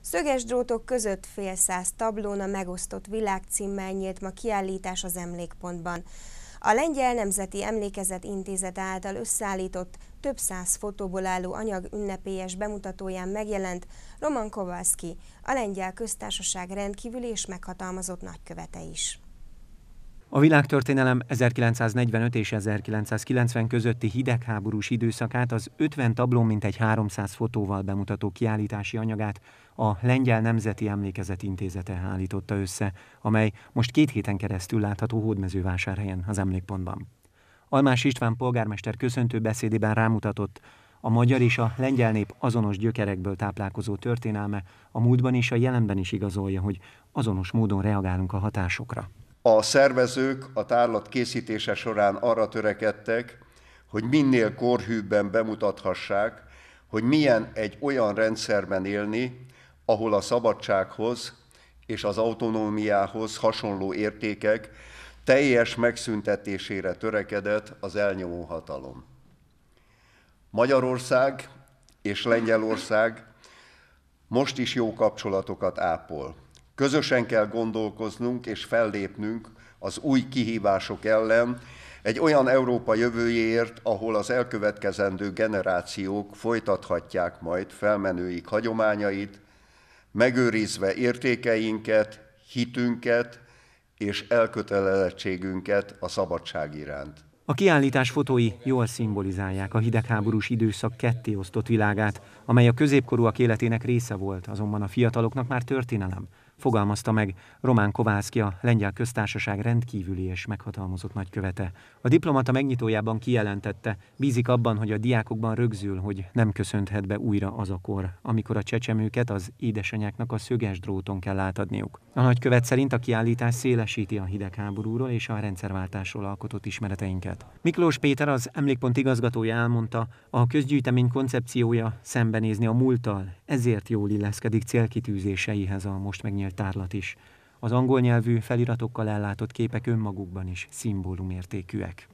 Szöges drótok között fél száz tablón a megosztott világ címmel nyílt ma kiállítás az emlékpontban. A Lengyel Nemzeti Emlékezet Intézet által összeállított több száz fotóból álló anyag ünnepélyes bemutatóján megjelent Roman Kowalski, a Lengyel Köztársaság rendkívüli és meghatalmazott nagykövete is. A világtörténelem 1945 és 1990 közötti hidegháborús időszakát az 50 tablón mintegy 300 fotóval bemutató kiállítási anyagát a Lengyel Nemzeti Emlékezet Intézete állította össze, amely most két héten keresztül látható Hódmezővásárhelyen az emlékpontban. Almás István polgármester köszöntő beszédében rámutatott, a magyar és a lengyel nép azonos gyökerekből táplálkozó történelme a múltban és a jelenben is igazolja, hogy azonos módon reagálunk a hatásokra. A szervezők a tárlat készítése során arra törekedtek, hogy minél korhűbben bemutathassák, hogy milyen egy olyan rendszerben élni, ahol a szabadsághoz és az autonómiához hasonló értékek teljes megszüntetésére törekedett az elnyomó hatalom. Magyarország és Lengyelország most is jó kapcsolatokat ápol. Közösen kell gondolkoznunk és fellépnünk az új kihívások ellen, egy olyan Európa jövőjéért, ahol az elkövetkezendő generációk folytathatják majd felmenőik hagyományait, megőrizve értékeinket, hitünket és elkötelezettségünket a szabadság iránt. A kiállítás fotói jól szimbolizálják a hidegháborús időszak ketté osztott világát, amely a középkorúak életének része volt, azonban a fiataloknak már történelem fogalmazta meg Román Kovászki, a lengyel köztársaság rendkívüli és meghatalmazott nagykövete. A diplomata megnyitójában kijelentette, bízik abban, hogy a diákokban rögzül, hogy nem köszönthet be újra az a kor, amikor a csecsemőket az édesanyáknak a szöges dróton kell átadniuk. A nagykövet szerint a kiállítás szélesíti a hidegháborúról és a rendszerváltásról alkotott ismereteinket. Miklós Péter az emlékpont igazgatója elmondta, a közgyűjtemény koncepciója szembenézni a múlttal, ezért jól illeszkedik célkitűzéseihez a most megnyert viniltárlat is. Az angol nyelvű feliratokkal ellátott képek önmagukban is szimbólumértékűek.